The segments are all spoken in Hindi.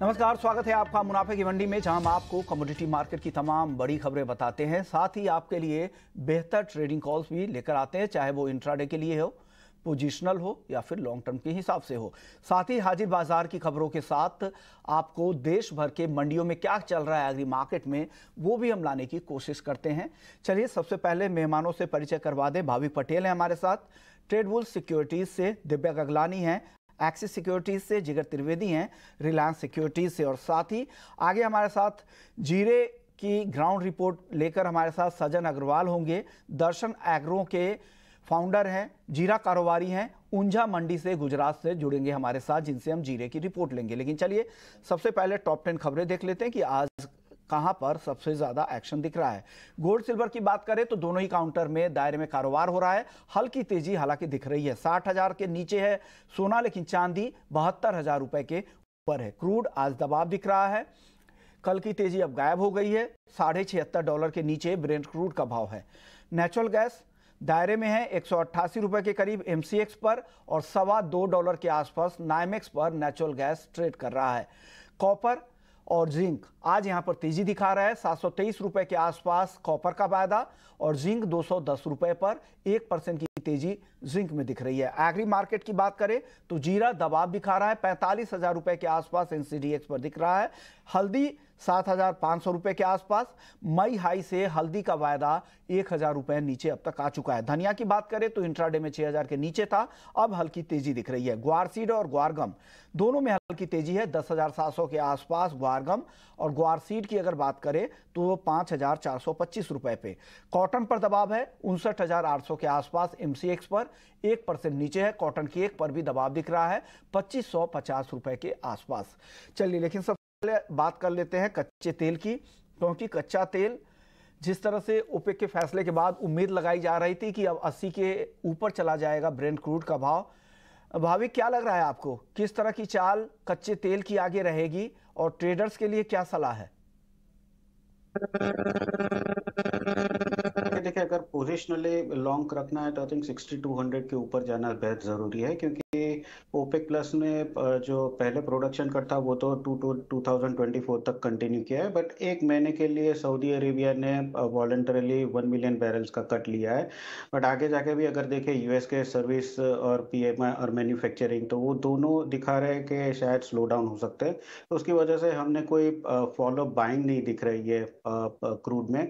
नमस्कार स्वागत है आपका मुनाफे की मंडी में जहां हम आपको कमोडिटी मार्केट की तमाम बड़ी खबरें बताते हैं साथ ही आपके लिए बेहतर ट्रेडिंग कॉल्स भी लेकर आते हैं चाहे वो इंट्राडे के लिए हो पोजिशनल हो या फिर लॉन्ग टर्म के हिसाब से हो साथ ही हाजिर बाजार की खबरों के साथ आपको देश भर के मंडियों में क्या चल रहा है एग्री मार्केट में वो भी हम लाने की कोशिश करते हैं चलिए सबसे पहले मेहमानों से परिचय करवा दें भाभी पटेल हैं हमारे साथ ट्रेडबुल सिक्योरिटीज से दिव्या गगलानी हैं एक्सिस सिक्योरिटीज़ से जिगर त्रिवेदी हैं रिलायंस सिक्योरिटीज़ से और साथ ही आगे हमारे साथ जीरे की ग्राउंड रिपोर्ट लेकर हमारे साथ सजन अग्रवाल होंगे दर्शन एग्रो के फाउंडर हैं जीरा कारोबारी हैं ऊंझा मंडी से गुजरात से जुड़ेंगे हमारे साथ जिनसे हम जीरे की रिपोर्ट लेंगे लेकिन चलिए सबसे पहले टॉप टेन खबरें देख लेते हैं कि आज कहां पर सबसे ज्यादा एक्शन दिख रहा है गोल्ड सिल्वर की बात करें तो दोनों ही काउंटर में दायरे में कारोबार हो रहा है हल्की तेजी हालांकि दिख रही है साठ हजार के नीचे है सोना लेकिन चांदी बहत्तर हजार रुपए के ऊपर है क्रूड आज दबाव दिख रहा है कल की तेजी अब गायब हो गई है साढ़े छिहत्तर डॉलर के नीचे ब्रेंड क्रूड का भाव है नेचुरल गैस दायरे में है एक रुपए के करीब एम पर और सवा दो डॉलर के आसपास नाइमेक्स पर नेचुरल गैस ट्रेड कर रहा है कॉपर और जिंक आज यहां पर तेजी दिखा रहा है सात सौ तेईस रुपए के आसपास कॉपर का वायदा और जिंक दो सौ दस रुपए पर एक परसेंट की तेजी जिंक में दिख रही है एग्री मार्केट की बात करें तो जीरा दबाव दिखा रहा है पैंतालीस हजार रुपए के आसपास एनसीडीएक्स पर दिख रहा है हल्दी सात हजार पांच सौ रुपए के आसपास मई हाई से हल्दी का वायदा एक हजार रुपए नीचे अब तक आ चुका है धनिया की बात करें तो इंट्राडे में छह हजार के नीचे था अब हल्की तेजी दिख रही है ग्वारसीड और ग्वारगम दोनों में हल्की तेजी है दस हजार सात सौ के आसपास ग्वारगम और सीड की अगर बात करें तो वो पाँच हज़ार चार सौ पच्चीस रुपये पे कॉटन पर दबाव है उनसठ हज़ार आठ सौ के आसपास एम सी एक्स पर एक परसेंट नीचे है कॉटन की एक पर भी दबाव दिख रहा है पच्चीस सौ पचास रुपये के आसपास चलिए लेकिन सबसे पहले बात कर लेते हैं कच्चे तेल की क्योंकि कच्चा तेल जिस तरह से ओपेक के फैसले के बाद उम्मीद लगाई जा रही थी कि अब 80 के ऊपर चला जाएगा ब्रेंड क्रूड का भाव भाभी क्या लग रहा है आपको किस तरह की चाल कच्चे तेल की आगे रहेगी और ट्रेडर्स के लिए क्या सलाह है uh, देखिए अगर पोजिशनली लॉन्ग रखना है तो आई थिंक 6200 के ऊपर जाना बेहद ज़रूरी है क्योंकि ओपेक प्लस ने जो पहले प्रोडक्शन कट था वो तो two two two thousand twenty four तक कंटिन्यू किया है बट एक महीने के लिए सऊदी अरेबिया ने वॉल्टरली वन मिलियन बैरल्स का कट लिया है बट आगे जाके भी अगर देखें यूएस के सर्विस और पी और मैन्युफैक्चरिंग तो वो दोनों दिखा रहे हैं कि शायद स्लो डाउन हो सकते हैं तो उसकी वजह से हमने कोई फॉलो बाइंग नहीं दिख रही है क्रूड में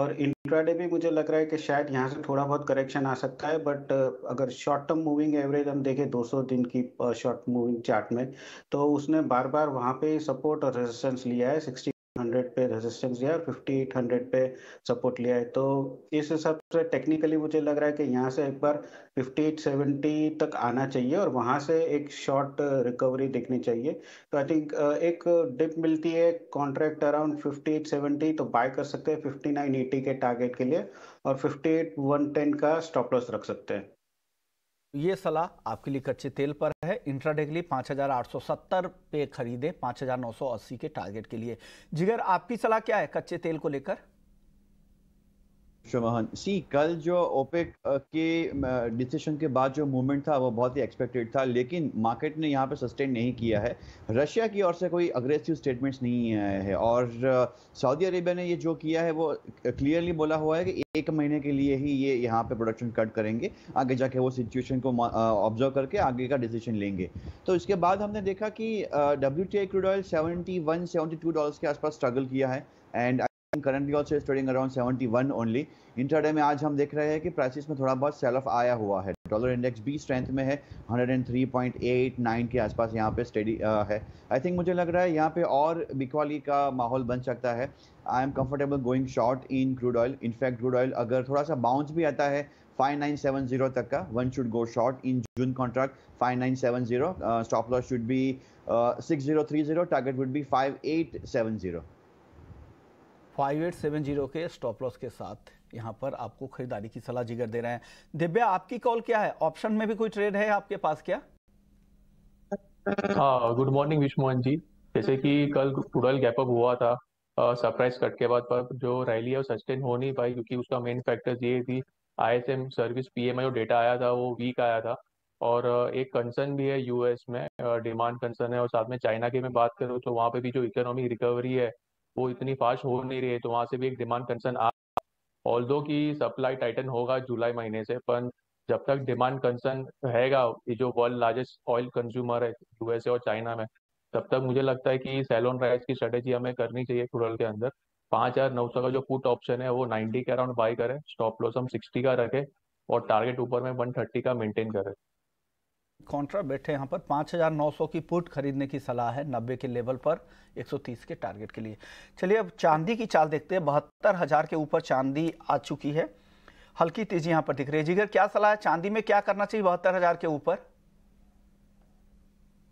और इन इंट्राडे भी मुझे लग रहा है कि शायद यहाँ से थोड़ा बहुत करेक्शन आ सकता है बट अगर शॉर्ट टर्म मूविंग एवरेज हम देखें 200 दिन की शॉर्ट मूविंग चार्ट में तो उसने बार बार वहाँ पे सपोर्ट और रेजिस्टेंस लिया है 60 हंड्रेड पे रेजिस्टेंस लिया फिफ्टी एट हंड्रेड पे सपोर्ट लिया है तो इस हिसाब से टेक्निकली मुझे लग रहा है कि यहाँ से एक बार फिफ्टी एट सेवेंटी तक आना चाहिए और वहाँ से एक शॉर्ट रिकवरी दिखनी चाहिए तो आई थिंक uh, एक डिप मिलती है contract around fifty eight seventy तो बाय कर सकते हैं फिफ्टी नाइन एटी के टारगेट के लिए और फिफ्टी एट वन टेन का स्टॉप लॉस रख सकते हैं ये सलाह आपके लिए कच्चे तेल पर है इंट्राडे के लिए 5,870 पे खरीदें 5,980 के टारगेट के लिए जिगर आपकी सलाह क्या है कच्चे तेल को लेकर शोवाहन सी कल जो ओपेक के डिसीजन के बाद जो मूवमेंट था वो बहुत ही एक्सपेक्टेड था लेकिन मार्केट ने यहाँ पे सस्टेन नहीं किया है रशिया की ओर से कोई अग्रेसिव स्टेटमेंट्स नहीं आए हैं और सऊदी अरेबिया ने ये जो किया है वो क्लियरली बोला हुआ है कि एक महीने के लिए ही ये यहाँ पे प्रोडक्शन कट करेंगे आगे जाके वो सिचुएशन को ऑब्जर्व करके आगे का डिसीजन लेंगे तो इसके बाद हमने देखा कि W T I crude oil seventy one seventy two dollar के आसपास स्ट्रगल किया है and currently also trading around seventy one only intraday में आज हम देख रहे हैं कि प्राइसेस में थोड़ा बहुत सेल ऑफ आया हुआ है डॉलर इंडेक्स भी स्ट्रेंथ में है 103.89 के आसपास यहाँ पे स्टडी uh, है आई थिंक मुझे लग रहा है यहाँ पे और बिकवाली का माहौल बन सकता है I'm comfortable going short in crude oil in fact crude oil अगर थोड़ा सा बाउंस भी आता है 5970 तक का one should go short in June contract 5970 stop loss should be 6030 target would be 5870 5870 के स्टॉप लॉस के साथ यहां पर आपको खरीदारी की सलाह जिगर दे रहे हैं दिव्या आपकी कॉल क्या है ऑप्शन में भी कोई ट्रेड है आपके पास क्या हाँ गुड मॉर्निंग विश्वमोहन जी जैसे कि कल टूडल गैप अप हुआ था सरप्राइज कट के बाद पर जो रैली है वो सस्टेन हो नहीं पाई क्योंकि उसका मेन फैक्टर ये थी आईएसएम सर्विस पीएमआई जो डेटा आया था वो वीक आया था और एक कंसर्न भी है यूएस में डिमांड कंसर्न है और साथ में चाइना की मैं बात करूँ तो वहाँ पे भी जो इकोनॉमिक रिकवरी है वो इतनी फास्ट हो नहीं रही है तो वहाँ से भी एक डिमांड कंसर्न आ ऑल दो की सप्लाई टाइटन होगा जुलाई महीने से पर जब तक डिमांड कंसर्न रहेगा ये जो वर्ल्ड लार्जेस्ट ऑयल कंज्यूमर है यूएसए और चाइना में तब तक मुझे लगता है कि सैलोन राइस की स्ट्रेटेजी हमें करनी चाहिए क्रूरल के अंदर पाँच हजार नौ सौ का जो पुट ऑप्शन है वो नाइन्टी के अराउंड बाई करें स्टॉप लॉस हम सिक्सटी का रखें और टारगेट ऊपर में वन थर्टी का मेंटेन करें कॉन्ट्रा बैठे यहाँ पर 5,900 की पुट खरीदने की सलाह है 90 के लेवल पर 130 के टारगेट के लिए चलिए अब चांदी की चाल देखते हैं बहत्तर हज़ार के ऊपर चांदी आ चुकी है हल्की तेजी यहाँ पर दिख रही है जिगर क्या सलाह है चांदी में क्या करना चाहिए बहत्तर हज़ार के ऊपर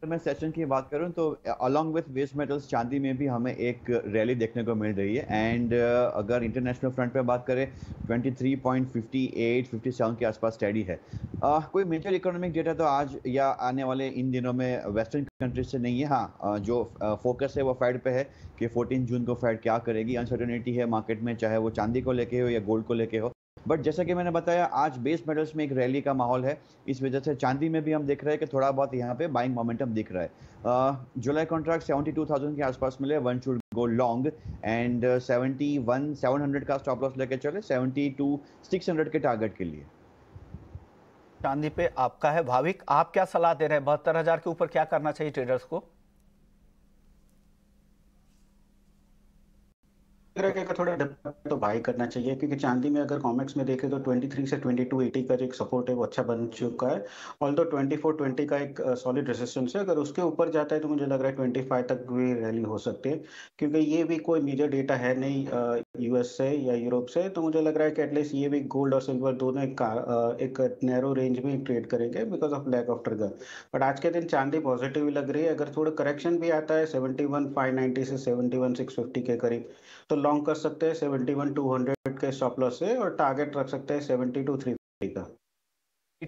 तो मैं सेशन की बात करूं तो अलॉन्ग विथ वेस्ट मेटल्स चांदी में भी हमें एक रैली देखने को मिल रही है एंड uh, अगर इंटरनेशनल फ्रंट पे बात करें 23.58 57 के आसपास स्टडी है uh, कोई मेजर इकोनॉमिक डेटा तो आज या आने वाले इन दिनों में वेस्टर्न कंट्रीज से नहीं है हाँ जो फोकस है वो फेड पे है कि 14 जून को फेड क्या करेगी अनसर्टनिटी है मार्केट में चाहे वो चांदी को लेके हो या गोल्ड को लेके हो बट जैसा कि मैंने बताया आज बेस मेडल्स में एक रैली का माहौल है इस वजह से चांदी में भी हम देख रहे हैं कि थोड़ा बहुत यहाँ पे बाइंग मोमेंटम दिख रहा है जुलाई कॉन्ट्रैक्ट सेवेंटी टू थाउजेंड के आसपास मिले one should go long and seventy one seven hundred का स्टॉप लॉस लेकर चले सेवेंटी टू सिक्स हंड्रेड के टारगेट के लिए चांदी पे आपका है भाविक आप क्या सलाह दे रहे हैं बहत्तर हजार के ऊपर क्या करना चाहिए ट्रेडर्स को तरह का थोड़ा तो बाय करना चाहिए क्योंकि चांदी में अगर कॉमेक्स में देखें तो 23 से 2280 का जो एक सपोर्ट है वो अच्छा बन चुका है ऑल दो ट्वेंटी का एक सॉलिड रेजिस्टेंस है अगर उसके ऊपर जाता है तो मुझे लग रहा है 25 तक भी रैली हो सकती है क्योंकि ये भी कोई मेजर डेटा है नहीं यूएस से या यूरोप से तो मुझे लग रहा है कि एटलीस्ट ये भी गोल्ड और सिल्वर दोनों एक, एक नैरो रेंज में ट्रेड करेंगे because of lack of trigger but आज के दिन चांदी पॉजिटिव लग रही है अगर थोड़ा करेक्शन भी आता है सेवेंटी से सेवेंटी के करीब तो लॉन्ग कर सकते हैं सेवेंटी वन टू हंड्रेड के स्टॉप लॉस से और टारगेट रख सकते हैं सेवेंटी टू थ्री फिफ्टी का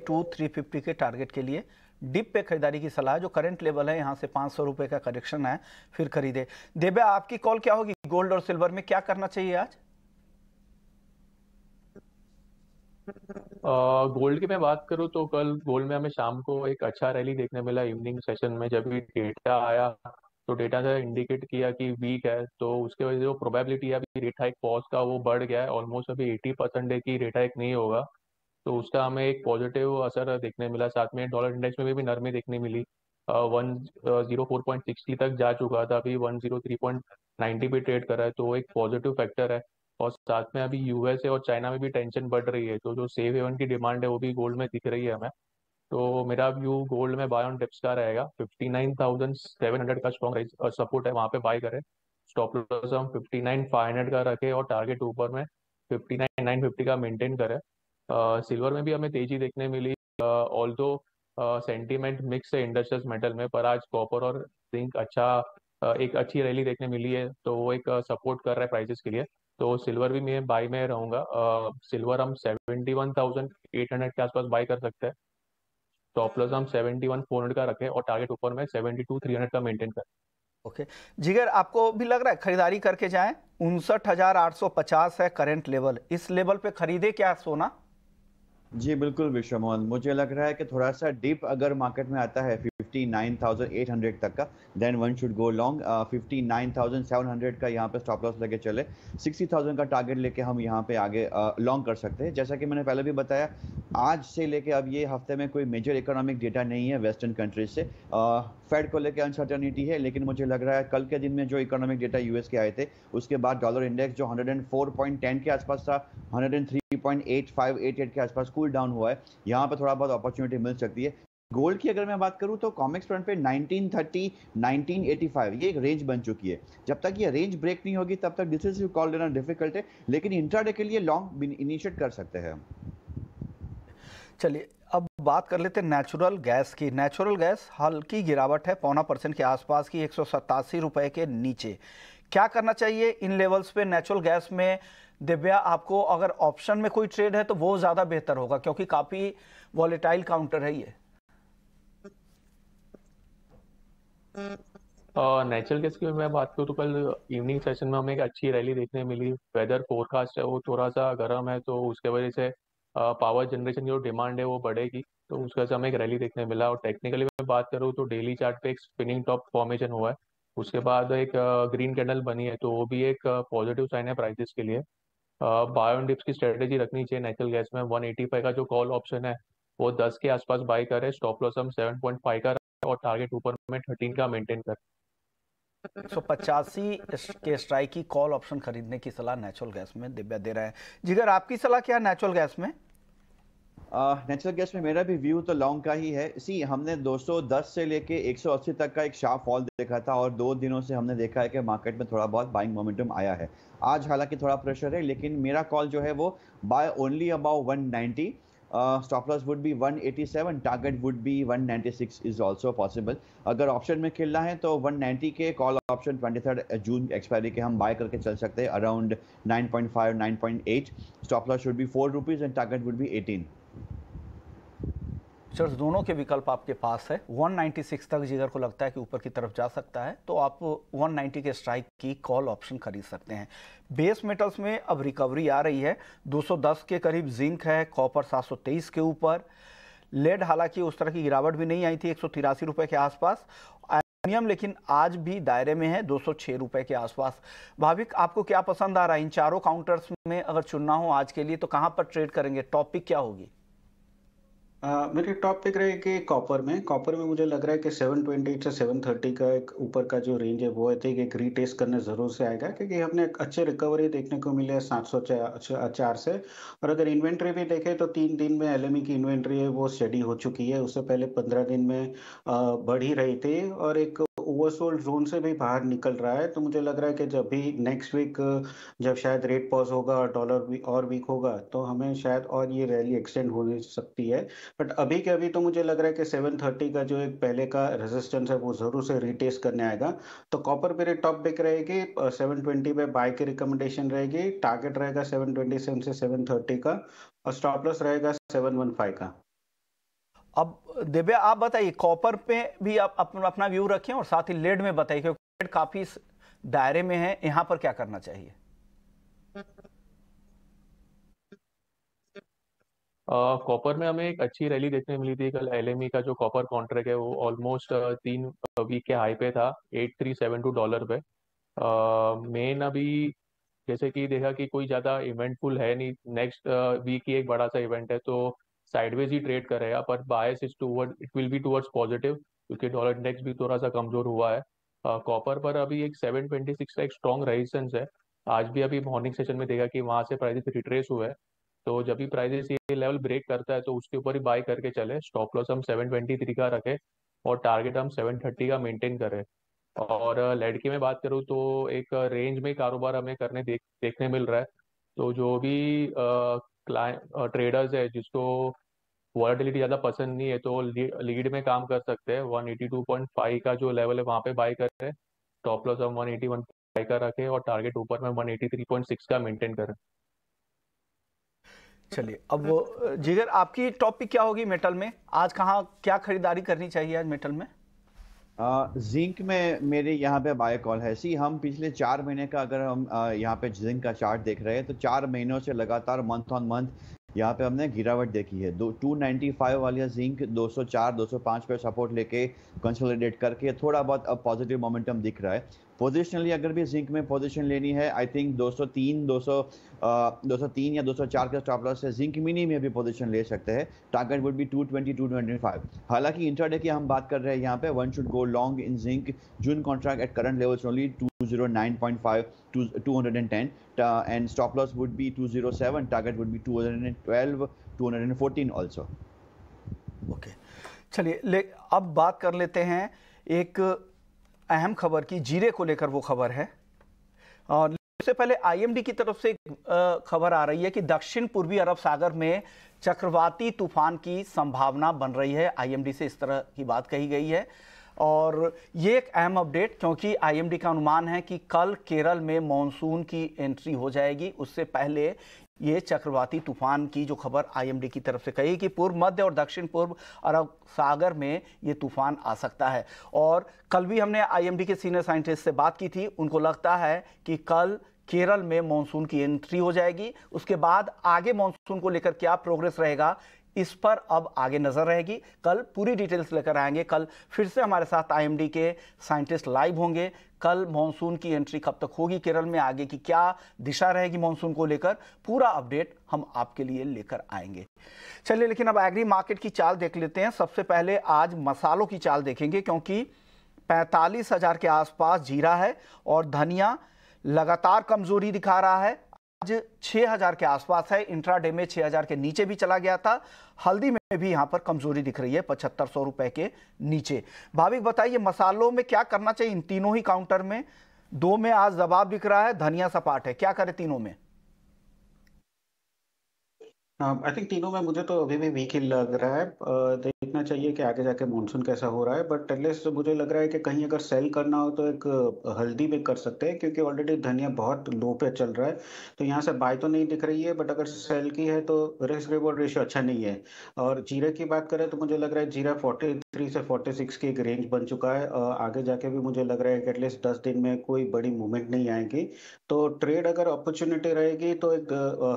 टू थ्री फिफ्टी के टारगेट के लिए डिप पे खरीदारी की सलाह जो करंट लेवल है यहाँ से पाँच सौ रुपये का करेक्शन है फिर खरीदे देबे आपकी कॉल क्या होगी गोल्ड और सिल्वर में क्या करना चाहिए आज गोल्ड uh, की मैं बात करूं तो कल गोल्ड में हमें शाम को एक अच्छा रैली देखने मिला इवनिंग सेशन में जब भी डेटा आया तो डेटा ने इंडिकेट किया कि वीक है तो उसके वजह से जो प्रोबेबिलिटी है अभी रेट हाइक पॉज का वो बढ़ गया है ऑलमोस्ट अभी एटी परसेंट है कि रेट हाइक नहीं होगा तो उसका हमें एक पॉजिटिव असर देखने मिला साथ में डॉलर इंडेक्स में भी, भी नरमी देखने मिली one zero four point sixty तक जा चुका था अभी one zero three point ninety पे ट्रेड कर रहा है तो एक पॉजिटिव फैक्टर है और साथ में अभी यूएसए और चाइना में भी टेंशन बढ़ रही है तो जो सेफ हेवन की डिमांड है वो भी गोल्ड में दिख रही है हमें तो मेरा व्यू गोल्ड में बाय ऑन डिप्स का रहेगा fifty nine thousand seven hundred का स्ट्रॉन्ग सपोर्ट है वहाँ पे बाय करें स्टॉप लॉस हम फिफ्टी नाइन फाइव हंड्रेड का रखें और टारगेट ऊपर में फिफ्टी नाइन नाइन फिफ्टी का मेंटेन करें सिल्वर में भी हमें तेजी देखने मिली ऑल दो सेंटिमेंट मिक्स है इंडस्ट्रियल मेटल में पर आज कॉपर और जिंक अच्छा uh, एक अच्छी रैली देखने मिली है तो वो एक सपोर्ट uh, कर रहा है प्राइजेस के लिए तो सिल्वर भी मैं बाय में रहूंगा सिल्वर uh, हम seventy one thousand eight hundred के आसपास बाय कर सकते हैं स्टॉप लॉस हम 71 400 का रखें और टारगेट ऊपर में 72 300 का मेंटेन करें ओके जिगर आपको भी लग रहा है खरीदारी करके जाएं उनसठ है करेंट लेवल इस लेवल पे खरीदे क्या सोना जी बिल्कुल विश्वमोहन मुझे लग रहा है कि थोड़ा सा डीप अगर मार्केट में आता है 59,800 तक का then one should go long 59,700 का यहाँ पे स्टॉप लॉस लेके चले 60,000 का टारगेट लेके हम यहाँ पे आगे लॉन्ग uh, कर सकते हैं जैसा कि मैंने पहले भी बताया आज से लेके अब ये हफ्ते में कोई मेजर इकोनॉमिक डेटा नहीं है वेस्टर्न कंट्रीज से फेड uh, को लेके अनसर्टनिटी है लेकिन मुझे लग रहा है कल के दिन में जो इकोनॉमिक डेटा यूएस के आए थे उसके बाद डॉलर इंडेक्स जो हंड्रेड के आसपास था 103.8588 के आसपास कूल डाउन हुआ है यहाँ पर थोड़ा बहुत अपॉर्चुनिटी मिल सकती है गोल्ड की अगर मैं बात करूं तो कॉमिक्स फ्रंट पे 1930, 1985 ये एक रेंज बन चुकी है जब तक ये रेंज ब्रेक नहीं होगी तब तक डिसीज कॉल लेना डिफिकल्ट है लेकिन इंट्राडे के लिए लॉन्ग इनिशिएट कर सकते हैं चलिए अब बात कर लेते हैं नेचुरल गैस की नेचुरल गैस हल्की गिरावट है पौना परसेंट के आसपास की एक रुपए के नीचे क्या करना चाहिए इन लेवल्स पे नेचुरल गैस में दिव्या आपको अगर ऑप्शन में कोई ट्रेड है तो वो ज़्यादा बेहतर होगा क्योंकि काफ़ी वॉलेटाइल काउंटर है ये नेचुरल गैस की मैं बात करूँ तो कल इवनिंग सेशन में हमें एक अच्छी रैली देखने मिली वेदर फोरकास्ट है वो थोड़ा सा गर्म है तो उसके वजह से पावर जनरेशन की जो डिमांड है वो बढ़ेगी तो उसके वजह से हमें एक रैली देखने मिला और टेक्निकली मैं बात करूँ तो डेली चार्ट पे एक स्पिनिंग टॉप फॉर्मेशन हुआ है उसके बाद एक ग्रीन कैंडल बनी है तो वो भी एक पॉजिटिव साइन है प्राइसेस के लिए बायो डिप्स की स्ट्रेटेजी रखनी चाहिए नेचुरल गैस में 185 का जो कॉल ऑप्शन है वो 10 के आसपास बाई करे स्टॉप लॉस हम 7.5 का और टारगेट ऊपर में थर्टीन का मेंटेन कर सो पचासी के स्ट्राइक की कॉल ऑप्शन खरीदने की सलाह नेचुरल गैस में दिव्या दे रहे हैं जिगर आपकी सलाह क्या नेचुरल गैस में नेचुरल गैस में मेरा भी व्यू तो लॉन्ग का ही है इसी हमने 210 से लेके 180 तक का एक शार्प फॉल देखा था और दो दिनों से हमने देखा है कि मार्केट में थोड़ा बहुत बाइंग मोमेंटम आया है आज हालांकि थोड़ा प्रेशर है लेकिन मेरा कॉल जो है वो buy only about 190 stop loss would be 187 target would be 196 is also possible अगर ऑप्शन में खेलना है तो 190 के कॉल ऑप्शन 23 जून एक्सपायरी के हम बाय करके चल सकते हैं around 9.5 9.8 stop loss should be four rupees and target would be 18 structures दोनों के विकल्प आपके पास है 196 तक जिगर को लगता है कि ऊपर की तरफ जा सकता है तो आप 190 के स्ट्राइक की कॉल ऑप्शन खरीद सकते हैं बेस मेटल्स में अब रिकवरी आ रही है 210 के करीब जिंक है कॉपर 723 के ऊपर लेड हालांकि उस तरह की गिरावट भी नहीं आई थी एक रुपए के आसपास नियम लेकिन आज भी दायरे में है 206 रुपए के आसपास भाविक आपको क्या पसंद आ रहा है इन चारों काउंटर्स में अगर चुनना हो आज के लिए तो कहाँ पर ट्रेड करेंगे टॉपिक क्या होगी मेरे टॉपिक रहे कि कॉपर में कॉपर में मुझे लग रहा है कि 728 से 730 का एक ऊपर का जो रेंज है वो आई थिंक एक रीटेस्ट करने ज़रूर से आएगा क्योंकि हमने अच्छे रिकवरी देखने को मिले सात सौ अच्छा, चार से और अगर इन्वेंट्री भी देखें तो तीन दिन में एल e की इन्वेंट्री है वो स्टडी हो चुकी है उससे पहले पंद्रह दिन में बढ़ ही रही थी और एक ओवरसोल्ड जोन से भी बाहर निकल रहा है तो मुझे लग रहा है कि जब भी नेक्स्ट वीक जब शायद रेट पॉज होगा और डॉलर भी और वीक होगा तो हमें शायद और ये रैली एक्सटेंड हो सकती है बट अभी के अभी तो मुझे लग रहा है कि सेवन थर्टी का जो एक पहले का रेजिस्टेंस है वो जरूर से रिटेस्ट करने आएगा तो कॉपर पे रेट टॉप बिक रहेगी सेवन ट्वेंटी में बाय की रिकमेंडेशन रहेगी टारगेट रहेगा सेवन ट्वेंटी सेवन से सेवन थर्टी का और स्टॉप लॉस रहेगा सेवन वन फाइव का अब दिव्या आप बताइए कॉपर पे भी आप अपना अपना व्यू रखें और साथ ही लेड में बताइए क्योंकि लेड काफी दायरे में है यहां पर क्या करना चाहिए कॉपर uh, में हमें एक अच्छी रैली देखने मिली थी कल एल का जो कॉपर कॉन्ट्रैक्ट है वो ऑलमोस्ट uh, तीन वीक के हाई पे था at three seven two dollar पे मेन uh, अभी जैसे कि देखा कि कोई ज़्यादा इवेंटफुल है नहीं नेक्स्ट वीक ही एक बड़ा सा इवेंट है तो साइडवेज ही ट्रेड करेगा पर bias is toward it will be towards positive क्योंकि डॉलर इंडेक्स भी थोड़ा सा कमजोर हुआ है कॉपर पर अभी एक सेवन सिक्स का एक स्ट्रॉन्ग रेजिस्टेंस है आज भी अभी मॉर्निंग सेशन में देखा कि वहां से प्राइजेस रिट्रेस हुए तो जब भी प्राइजेस ये लेवल ब्रेक करता है तो उसके ऊपर ही बाय करके चले स्टॉप लॉस हम सेवन ट्वेंटी थ्री का रखें और टारगेट हम सेवन थर्टी का मेंटेन करें और लडकी में बात करूँ तो एक रेंज में कारोबार हमें करने देख देखने मिल रहा है तो जो भी क्लाइंट ट्रेडर्स है जिसको वॉलिटिलिटी ज़्यादा पसंद नहीं है तो लीड में काम कर सकते हैं 182.5 का जो लेवल है वहाँ पे बाई कर रहे टॉप लॉस हम 181.5 का रखें और टारगेट ऊपर में 183.6 का मेंटेन करें चलिए अब जिगर आपकी टॉपिक क्या होगी मेटल में आज कहाँ क्या खरीदारी करनी चाहिए आज मेटल में जिंक में मेरे यहाँ पे बाय कॉल है सी हम पिछले चार महीने का अगर हम यहाँ पे जिंक का चार्ट देख रहे हैं तो चार महीनों से लगातार मंथ ऑन मंथ यहाँ पे हमने गिरावट देखी है दो टू फाइव वाली जिंक 204 205 पे सपोर्ट लेके कंसोलिडेट करके थोड़ा बहुत अब पॉजिटिव मोमेंटम दिख रहा है पोजिशनली अगर भी जिंक में पोजिशन लेनी है आई थिंक 203 200 सौ 203 या 204 के स्टॉप लॉस से जिंक मिनी में भी पोजिशन ले सकते हैं टारगेट वुड बी 220 225 हालांकि इंटरडे की हम बात कर रहे हैं यहाँ पे one should go long in zinc June contract at current levels only 210 uh, and stop loss would be 207 target would be 212 214 also okay चलिए अब बात कर लेते हैं एक अहम खबर की जीरे को लेकर वो खबर है और सबसे पहले आईएमडी की तरफ से खबर आ रही है कि दक्षिण पूर्वी अरब सागर में चक्रवाती तूफान की संभावना बन रही है आईएमडी से इस तरह की बात कही गई है और ये एक अहम अपडेट क्योंकि आईएमडी का अनुमान है कि कल केरल में मानसून की एंट्री हो जाएगी उससे पहले ये चक्रवाती तूफान की जो खबर आईएमडी की तरफ से कही कि पूर्व मध्य और दक्षिण पूर्व अरब सागर में ये तूफान आ सकता है और कल भी हमने आईएमडी के सीनियर साइंटिस्ट से बात की थी उनको लगता है कि कल केरल में मानसून की एंट्री हो जाएगी उसके बाद आगे मानसून को लेकर क्या प्रोग्रेस रहेगा इस पर अब आगे नज़र रहेगी कल पूरी डिटेल्स लेकर आएंगे कल फिर से हमारे साथ आईएमडी के साइंटिस्ट लाइव होंगे कल मानसून की एंट्री कब तक होगी केरल में आगे की क्या दिशा रहेगी मानसून को लेकर पूरा अपडेट हम आपके लिए लेकर आएंगे चलिए लेकिन अब एग्री मार्केट की चाल देख लेते हैं सबसे पहले आज मसालों की चाल देखेंगे क्योंकि पैंतालीस हज़ार के आसपास जीरा है और धनिया लगातार कमजोरी दिखा रहा है आज 6000 के आसपास है इंट्राडे में 6000 के नीचे भी चला गया था हल्दी में भी यहां पर कमजोरी दिख रही है पचहत्तर सौ रुपए के नीचे भाविक बताइए मसालों में क्या करना चाहिए इन तीनों ही काउंटर में दो में आज दबाव दिख रहा है धनिया सपाट है क्या करें तीनों में आई um, थिंक तीनों में मुझे तो अभी भी वीक ही लग रहा है uh, देखना चाहिए कि आगे जाके मानसून कैसा हो रहा है बट एटलीस्ट मुझे लग रहा है कि कहीं अगर सेल करना हो तो एक uh, हल्दी में कर सकते हैं क्योंकि ऑलरेडी धनिया बहुत लो पे चल रहा है तो यहाँ से बाय तो नहीं दिख रही है बट अगर सेल की है तो रिस्क रिवॉर्ड रेशियो अच्छा नहीं है और जीरे की बात करें तो मुझे लग रहा है जीरा फोर्टी थ्री से फोर्टी सिक्स की एक रेंज बन चुका है uh, आगे जाके भी मुझे लग रहा है कि एटलीस्ट दस दिन में कोई बड़ी मूवमेंट नहीं आएगी तो ट्रेड अगर अपॉर्चुनिटी रहेगी तो एक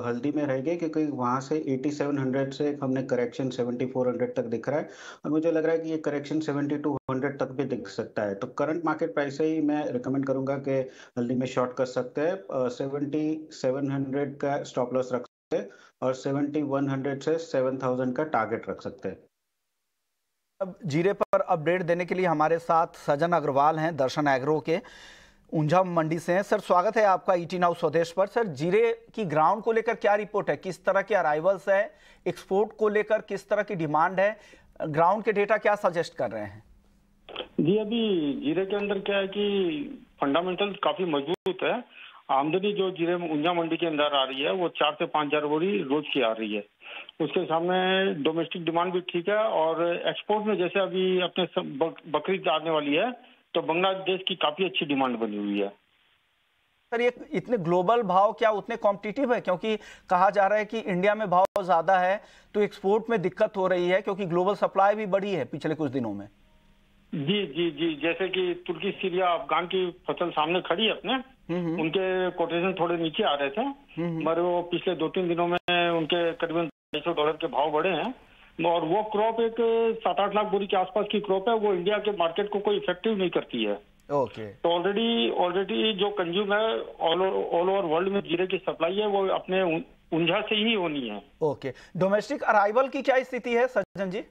हल्दी में रहेगी क्योंकि वहाँ से 8700 से हमने करेक्शन 7400 तक दिख रहा है और मुझे लग रहा है कि ये करेक्शन 7200 तक भी दिख सकता है तो करंट मार्केट प्राइस से ही मैं रिकमेंड करूंगा कि हल्दी में शॉर्ट कर सकते हैं सेवेंटी uh, का स्टॉप लॉस रख सकते हैं और सेवेंटी से सेवन का टारगेट रख सकते हैं अब जीरे पर अपडेट देने के लिए हमारे साथ सजन अग्रवाल हैं दर्शन एग्रो के ऊंझा मंडी से हैं सर स्वागत है आपका ईटी e नाउ स्वदेश पर सर जीरे की ग्राउंड को लेकर क्या रिपोर्ट है किस तरह के अराइवल्स है एक्सपोर्ट को लेकर किस तरह की डिमांड है ग्राउंड के डेटा क्या सजेस्ट कर रहे हैं जी अभी जीरे के अंदर क्या है कि फंडामेंटल काफी मजबूत है आमदनी जो जीरे ऊंझा मंडी के अंदर आ रही है वो चार से पांच हजार बोरी रोज की आ रही है उसके सामने डोमेस्टिक डिमांड भी ठीक है और एक्सपोर्ट में जैसे अभी अपने बकरीद आने वाली है तो बांग्लादेश की काफी अच्छी डिमांड बनी हुई है सर ये इतने ग्लोबल भाव क्या उतने कॉम्पिटिटिव है क्योंकि कहा जा रहा है कि इंडिया में भाव ज्यादा है तो एक्सपोर्ट में दिक्कत हो रही है क्योंकि ग्लोबल सप्लाई भी बढ़ी है पिछले कुछ दिनों में जी जी जी जैसे कि तुर्की सीरिया अफगान की फसल सामने खड़ी है अपने हम्म, हम्म। उनके कोटेशन थोड़े नीचे आ रहे थे हम्म, मगर वो पिछले दो तीन दिनों में उनके करीबन ढाई डॉलर के भाव बढ़े हैं और वो क्रॉप एक सात आठ लाख बोरी के आसपास की क्रॉप है वो इंडिया के मार्केट को कोई इफेक्टिव नहीं करती है ओके तो ऑलरेडी ऑलरेडी जो कंज्यूम है ऑल ओवर वर्ल्ड में जीरे की सप्लाई है वो अपने उंझा से ही होनी है ओके डोमेस्टिक अराइवल की क्या स्थिति है सज्जन जी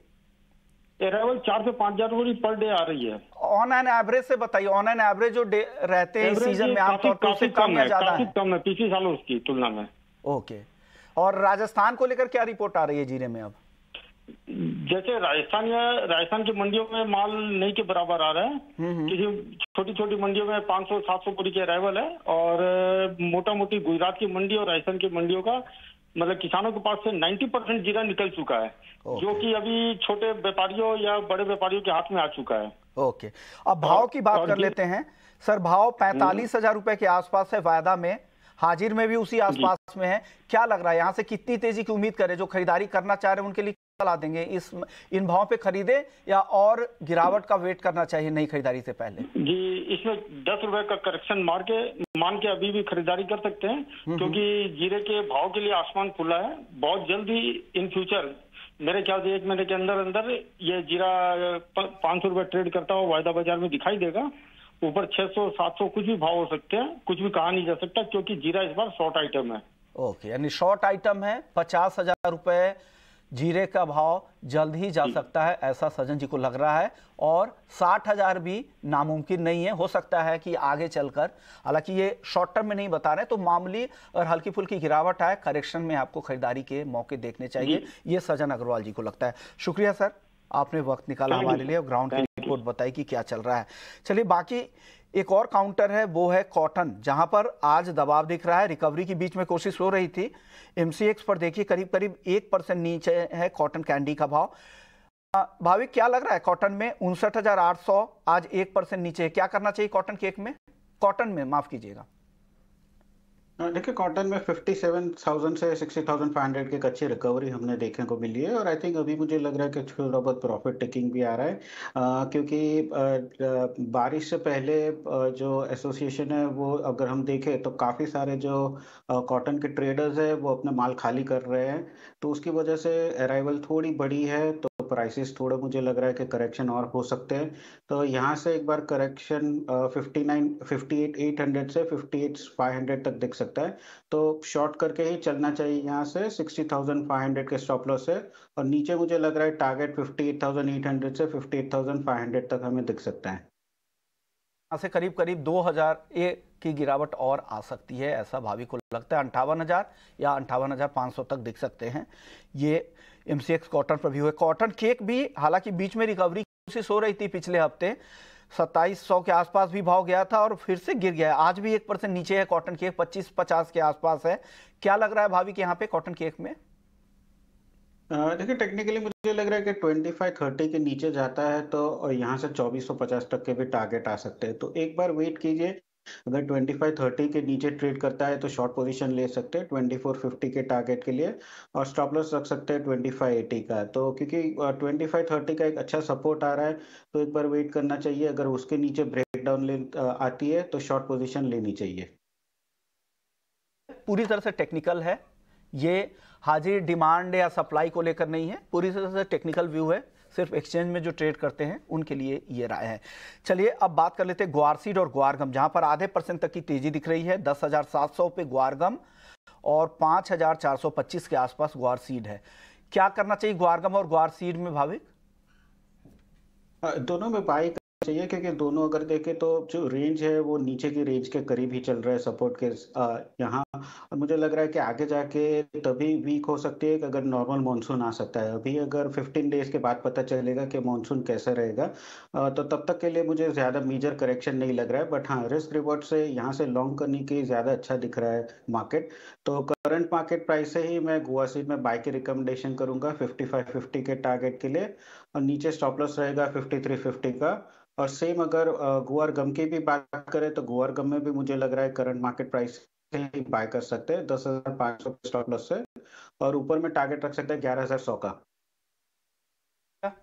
अराइवल चार से पांच हजार बोरी पर डे आ रही है ऑन एन एवरेज से बताइए ऑन एन एवरेज जो रहते हैं सीजन में आमतौर पर उससे कम है ज्यादा है कम है पिछले सालों उसकी तुलना में ओके और राजस्थान को लेकर क्या रिपोर्ट आ रही है जीरे में अब जैसे राजस्थान या राजस्थान की मंडियों में माल नहीं के बराबर आ रहा है क्योंकि हम्म, हम्म। छोटी छोटी मंडियों में 500-700 सौ के अराइवल है और मोटा मोटी गुजरात की मंडी और राजस्थान की मंडियों का मतलब किसानों के पास से 90 परसेंट जीरा निकल चुका है जो कि अभी छोटे व्यापारियों या बड़े व्यापारियों के हाथ में आ चुका है ओके अब भाव की बात कर लेते हैं सर भाव हम्म। पैंतालीस हजार रुपए के आसपास है वायदा में हाजिर में भी उसी आसपास में है क्या लग रहा है यहाँ से कितनी तेजी की उम्मीद करें जो खरीदारी करना चाह रहे हैं उनके लिए चला देंगे इस इन भाव पे खरीदे या और गिरावट का वेट करना चाहिए नई खरीदारी से पहले जी इसमें दस रुपए का करेक्शन मार के मान के अभी भी खरीदारी कर सकते हैं हम्म, हम्म। क्योंकि जीरे के भाव के लिए आसमान खुला है बहुत जल्दी इन फ्यूचर मेरे ख्याल से एक महीने के अंदर अंदर ये जीरा पाँच सौ रुपये ट्रेड करता हुआ वायदा बाजार में दिखाई देगा ऊपर सात सौ कुछ भी भाव हो सकते हैं कुछ भी कहा नहीं जा सकता क्योंकि जीरा इस बार शॉर्ट आइटम है ओके यानी शॉर्ट आइटम है पचास हजार रुपए जीरे का भाव जल्द ही जा सकता है ऐसा सज्जन जी को लग रहा है और साठ हजार भी नामुमकिन नहीं है हो सकता है कि आगे चलकर हालांकि ये शॉर्ट टर्म में नहीं बता रहे तो मामूली और हल्की फुल्की गिरावट आए करेक्शन में आपको खरीदारी के मौके देखने चाहिए ये सज्जन अग्रवाल जी को लगता है शुक्रिया सर आपने वक्त निकाला हमारे लिए और ग्राउंड की रिपोर्ट बताई कि क्या चल रहा है चलिए बाकी एक और काउंटर है वो है कॉटन जहां पर आज दबाव दिख रहा है रिकवरी के बीच में कोशिश हो रही थी एमसीएक्स पर देखिए करीब करीब एक परसेंट नीचे है कॉटन कैंडी का भाव भाविक क्या लग रहा है कॉटन में उनसठ आज एक परसेंट नीचे है क्या करना चाहिए कॉटन केक में कॉटन में माफ कीजिएगा हाँ, देखिए कॉटन में 57,000 से 60,500 के कच्चे अच्छी रिकवरी हमने देखने को मिली है और आई थिंक अभी मुझे लग रहा है कि थोड़ा बहुत प्रॉफिट टेकिंग भी आ रहा है आ, क्योंकि आ, बारिश से पहले आ, जो एसोसिएशन है वो अगर हम देखें तो काफ़ी सारे जो कॉटन के ट्रेडर्स हैं वो अपना माल खाली कर रहे हैं तो उसकी वजह से अराइवल थोड़ी बड़ी है तो प्राइसेस थोड़े मुझे लग रहा है कि करेक्शन और हो सकते हैं तो यहाँ से एक बार correction fifty nine fifty eight से फिफ्टी एट तक दिख सकता है तो शॉर्ट करके ही चलना चाहिए यहाँ से 60,500 के स्टॉप लॉस है और नीचे मुझे लग रहा है टारगेट 58,800 से 58,500 तक हमें दिख सकता है यहाँ से करीब करीब दो ए की गिरावट और आ सकती है ऐसा भावी को लगता है अंठावन या अंठावन तक दिख सकते हैं ये एमसीएक्स कॉटन पर भी हुए कॉटन केक भी हालांकि बीच में रिकवरी कोशिश हो रही थी पिछले हफ्ते सत्ताईस सौ के आसपास भी भाव गया था और फिर से गिर गया आज भी एक परसेंट नीचे है कॉटन केक पच्चीस पचास के आसपास है क्या लग रहा है भावी के यहाँ पे कॉटन केक में देखिए टेक्निकली मुझे लग रहा है कि ट्वेंटी फाइव थर्टी के नीचे जाता है तो यहाँ से चौबीस सौ पचास तक के भी टारगेट आ सकते हैं तो एक बार वेट कीजिए अगर 2530 के नीचे ट्रेड करता है तो शॉर्ट पोजीशन ले सकते हैं 2450 के टारगेट के लिए और स्टॉप लॉस रख सकते हैं 2580 का तो क्योंकि 2530 का एक अच्छा सपोर्ट आ रहा है तो एक बार वेट करना चाहिए अगर उसके नीचे ब्रेक डाउन आती है तो शॉर्ट पोजिशन लेनी चाहिए पूरी तरह से टेक्निकल है ये हाजिर डिमांड या सप्लाई को लेकर नहीं है पूरी तरह से टेक्निकल व्यू है सिर्फ एक्सचेंज में जो ट्रेड करते हैं उनके लिए ये राय है चलिए अब बात कर लेते हैं ग्वारसीड और ग्वारगम जहां पर आधे परसेंट तक की तेजी दिख रही है दस हज़ार सात सौ पे ग्वारगम और पांच हज़ार चार सौ पच्चीस के आसपास ग्वारसीड है क्या करना चाहिए ग्वारगम और ग्वारसीड में भाविक दोनों में बाई चाहिए क्योंकि दोनों अगर देखें तो जो रेंज है वो नीचे की रेंज के करीब ही चल रहा है सपोर्ट के यहाँ और मुझे लग रहा है कि आगे जाके तभी वीक हो सकती है कि अगर नॉर्मल मानसून आ सकता है अभी अगर 15 डेज के बाद पता चलेगा कि मानसून कैसा रहेगा तो तब तक के लिए मुझे ज़्यादा मेजर करेक्शन नहीं लग रहा है बट हाँ रिस्क रिवॉर्ड से यहाँ से लॉन्ग करने की ज़्यादा अच्छा दिख रहा है मार्केट तो करंट मार्केट प्राइस से ही मैं गोवा सीट में बाय की रिकमेंडेशन करूंगा फिफ्टी 50 के टारगेट के लिए और नीचे स्टॉपलस रहेगा फिफ्टी का और सेम अगर गोवर गम की भी बात करें तो गोवर गम में भी मुझे लग रहा है करंट मार्केट प्राइस बाय कर सकते हैं दस हजार पांच सौ स्टॉप लॉस से और ऊपर में टारगेट रख सकते हैं ग्यारह हजार सौ का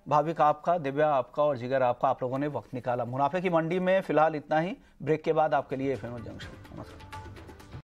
भाविक आपका दिव्या आपका और जिगर आपका आप लोगों ने वक्त निकाला मुनाफे की मंडी में फिलहाल इतना ही ब्रेक के बाद आपके लिए एफ जंक्शन नमस्कार